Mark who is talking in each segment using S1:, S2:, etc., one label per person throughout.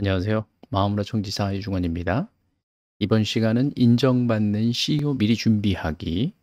S1: 안녕하세요. 마음으로 청지사 유중원입니다. 이번 시간은 인정받는 CEO 미리 준비하기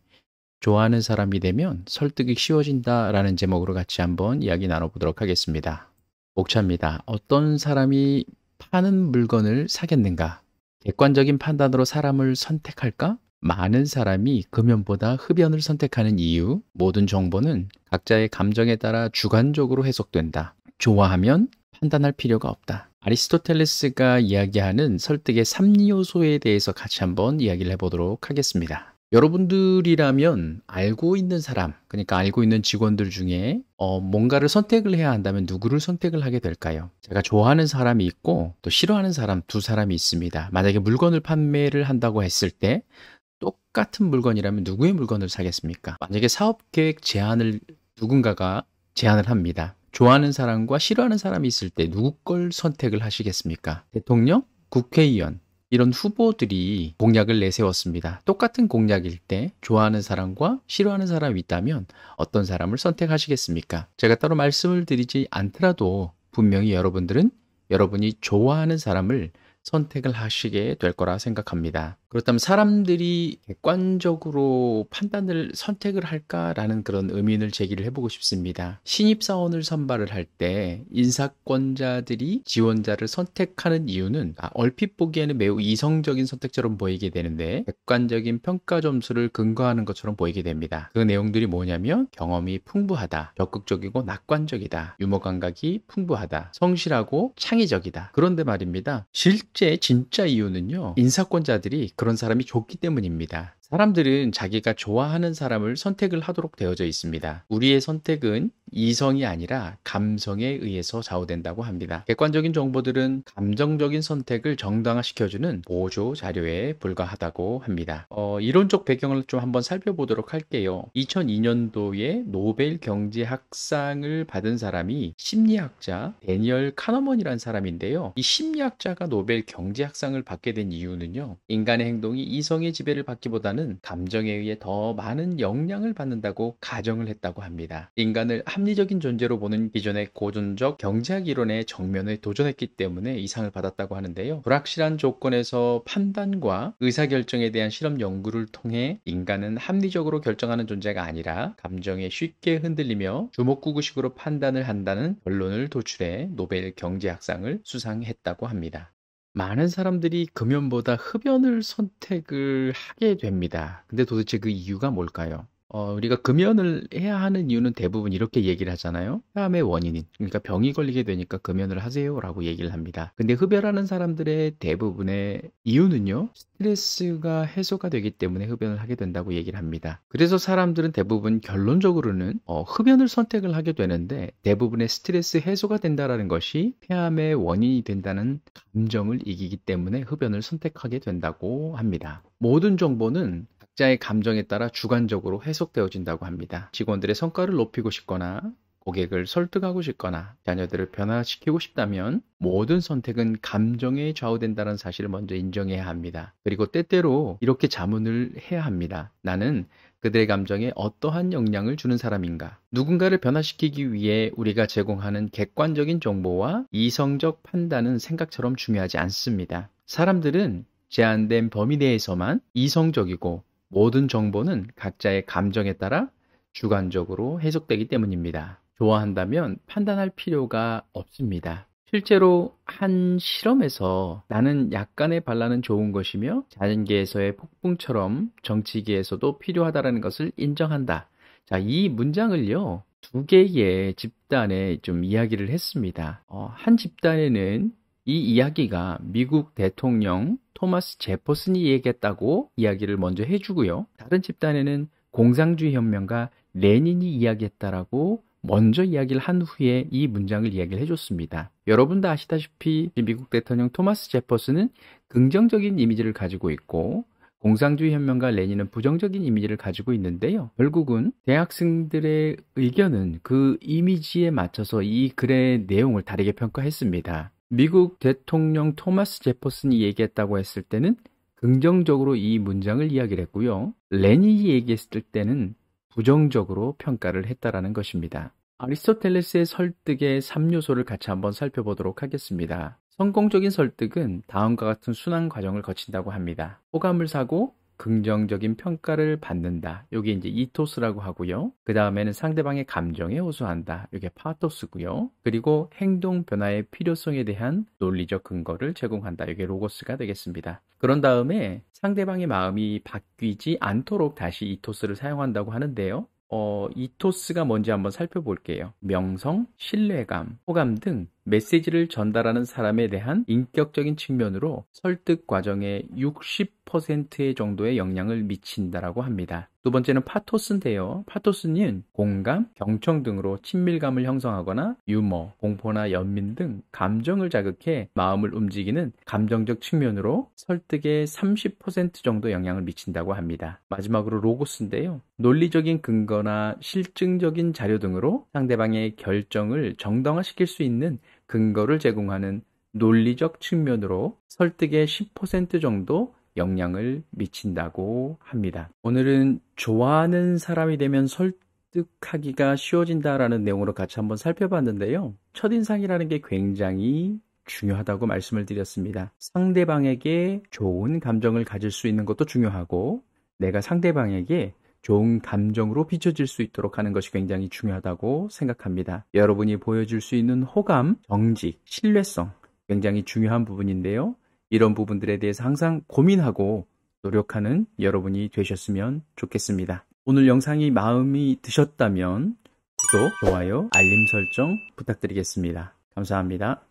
S1: 좋아하는 사람이 되면 설득이 쉬워진다 라는 제목으로 같이 한번 이야기 나눠보도록 하겠습니다. 목차입니다. 어떤 사람이 파는 물건을 사겠는가? 객관적인 판단으로 사람을 선택할까? 많은 사람이 금연보다 흡연을 선택하는 이유, 모든 정보는 각자의 감정에 따라 주관적으로 해석된다. 좋아하면 판단할 필요가 없다. 아리스토텔레스가 이야기하는 설득의 3요소에 대해서 같이 한번 이야기를 해보도록 하겠습니다. 여러분들이라면 알고 있는 사람, 그러니까 알고 있는 직원들 중에 어, 뭔가를 선택을 해야 한다면 누구를 선택을 하게 될까요? 제가 좋아하는 사람이 있고 또 싫어하는 사람 두 사람이 있습니다. 만약에 물건을 판매를 한다고 했을 때 똑같은 물건이라면 누구의 물건을 사겠습니까? 만약에 사업 계획 제안을 누군가가 제안을 합니다. 좋아하는 사람과 싫어하는 사람이 있을 때 누구 걸 선택을 하시겠습니까? 대통령, 국회의원, 이런 후보들이 공약을 내세웠습니다. 똑같은 공약일 때 좋아하는 사람과 싫어하는 사람이 있다면 어떤 사람을 선택하시겠습니까? 제가 따로 말씀을 드리지 않더라도 분명히 여러분들은 여러분이 좋아하는 사람을 선택을 하시게 될 거라 생각합니다. 그렇다면 사람들이 객관적으로 판단을 선택을 할까라는 그런 의문을 제기를 해보고 싶습니다. 신입사원을 선발을 할 때 인사권자들이 지원자를 선택하는 이유는 아, 얼핏 보기에는 매우 이성적인 선택처럼 보이게 되는데 객관적인 평가 점수를 근거하는 것처럼 보이게 됩니다. 그 내용들이 뭐냐면 경험이 풍부하다, 적극적이고 낙관적이다, 유머 감각이 풍부하다, 성실하고 창의적이다. 그런데 말입니다. 실제 진짜 이유는요. 인사권자들이 그런 사람이 좋기 때문입니다. 사람들은 자기가 좋아하는 사람을 선택을 하도록 되어져 있습니다. 우리의 선택은 이성이 아니라 감성에 의해서 좌우된다고 합니다. 객관적인 정보들은 감정적인 선택을 정당화시켜주는 보조 자료에 불과하다고 합니다. 어, 이론적 배경을 좀 한번 살펴보도록 할게요. 2002년도에 노벨 경제학상을 받은 사람이 심리학자 데니얼 카너먼이라는 사람인데요. 이 심리학자가 노벨 경제학상을 받게 된 이유는요. 인간의 행동이 이성의 지배를 받기보다는 감정에 의해 더 많은 영향을 받는다고 가정을 했다고 합니다. 인간을 한 합리적인 존재로 보는 기존의 고전적 경제학 이론의 정면에 도전했기 때문에 이 상을 받았다고 하는데요. 불확실한 조건에서 판단과 의사결정에 대한 실험 연구를 통해 인간은 합리적으로 결정하는 존재가 아니라 감정에 쉽게 흔들리며 주먹구구식으로 판단을 한다는 결론을 도출해 노벨 경제학상을 수상했다고 합니다. 많은 사람들이 금연보다 흡연을 선택을 하게 됩니다. 근데 도대체 그 이유가 뭘까요? 어, 우리가 금연을 해야 하는 이유는 대부분 이렇게 얘기를 하잖아요. 폐암의 원인인, 그러니까 병이 걸리게 되니까 금연을 하세요라고 얘기를 합니다. 근데 흡연하는 사람들의 대부분의 이유는요, 스트레스가 해소가 되기 때문에 흡연을 하게 된다고 얘기를 합니다. 그래서 사람들은 대부분 결론적으로는 어, 흡연을 선택을 하게 되는데 대부분의 스트레스 해소가 된다라는 것이 폐암의 원인이 된다는 감정을 이기기 때문에 흡연을 선택하게 된다고 합니다. 모든 정보는 각자의 감정에 따라 주관적으로 해석되어진다고 합니다. 직원들의 성과를 높이고 싶거나 고객을 설득하고 싶거나 자녀들을 변화시키고 싶다면 모든 선택은 감정에 좌우된다는 사실을 먼저 인정해야 합니다. 그리고 때때로 이렇게 자문을 해야 합니다. 나는 그들의 감정에 어떠한 영향을 주는 사람인가? 누군가를 변화시키기 위해 우리가 제공하는 객관적인 정보와 이성적 판단은 생각처럼 중요하지 않습니다. 사람들은 제한된 범위 내에서만 이성적이고 모든 정보는 각자의 감정에 따라 주관적으로 해석되기 때문입니다. 좋아한다면 판단할 필요가 없습니다. 실제로 한 실험에서 나는 약간의 반란은 좋은 것이며 자연계에서의 폭풍처럼 정치계에서도 필요하다라는 것을 인정한다. 자, 이 문장을요. 두 개의 집단에 좀 이야기를 했습니다. 어, 한 집단에는 이 이야기가 미국 대통령 토마스 제퍼슨이 얘기했다고 이야기를 먼저 해주고요. 다른 집단에는 공상주의 혁명가 레닌이 이야기했다라고 먼저 이야기를 한 후에 이 문장을 이야기를 해줬습니다. 여러분 도 아시다시피 미국 대통령 토마스 제퍼슨은 긍정적인 이미지를 가지고 있고 공상주의 혁명가 레닌은 부정적인 이미지를 가지고 있는데요. 결국은 대학생들의 의견은 그 이미지에 맞춰서 이 글의 내용을 다르게 평가했습니다. 미국 대통령 토마스 제퍼슨이 얘기했다고 했을 때는 긍정적으로 이 문장을 이야기를 했고요. 레니이 얘기했을 때는 부정적으로 평가를 했다라는 것입니다. 아리스토텔레스의 설득의 3요소를 같이 한번 살펴보도록 하겠습니다. 성공적인 설득은 다음과 같은 순환 과정을 거친다고 합니다. 호감을 사고 긍정적인 평가를 받는다. 여기 이제 이토스라고 하고요. 그 다음에는 상대방의 감정에 호소한다. 이게 파토스고요. 그리고 행동 변화의 필요성에 대한 논리적 근거를 제공한다. 이게 로고스가 되겠습니다. 그런 다음에 상대방의 마음이 바뀌지 않도록 다시 이토스를 사용한다고 하는데요. 어, 이토스가 뭔지 한번 살펴볼게요. 명성, 신뢰감, 호감 등 메시지를 전달하는 사람에 대한 인격적인 측면으로 설득 과정의 60 10%의 정도의 영향을 미친다라고 합니다. 두 번째는 파토스인데요. 파토스는 공감, 경청 등으로 친밀감을 형성하거나 유머, 공포나 연민 등 감정을 자극해 마음을 움직이는 감정적 측면으로 설득에 30% 정도 영향을 미친다고 합니다. 마지막으로 로고스인데요. 논리적인 근거나 실증적인 자료 등으로 상대방의 결정을 정당화시킬 수 있는 근거를 제공하는 논리적 측면으로 설득에10% 정도 영향을 미친다고 합니다. 오늘은 좋아하는 사람이 되면 설득하기가 쉬워진다라는 내용으로 같이 한번 살펴봤는데요. 첫인상이라는 게 굉장히 중요하다고 말씀을 드렸습니다. 상대방에게 좋은 감정을 가질 수 있는 것도 중요하고 내가 상대방에게 좋은 감정으로 비춰질 수 있도록 하는 것이 굉장히 중요하다고 생각합니다. 여러분이 보여줄 수 있는 호감, 정직, 신뢰성 굉장히 중요한 부분인데요. 이런 부분들에 대해서 항상 고민하고 노력하는 여러분이 되셨으면 좋겠습니다. 오늘 영상이 마음이 드셨다면 구독, 좋아요, 알림 설정 부탁드리겠습니다. 감사합니다.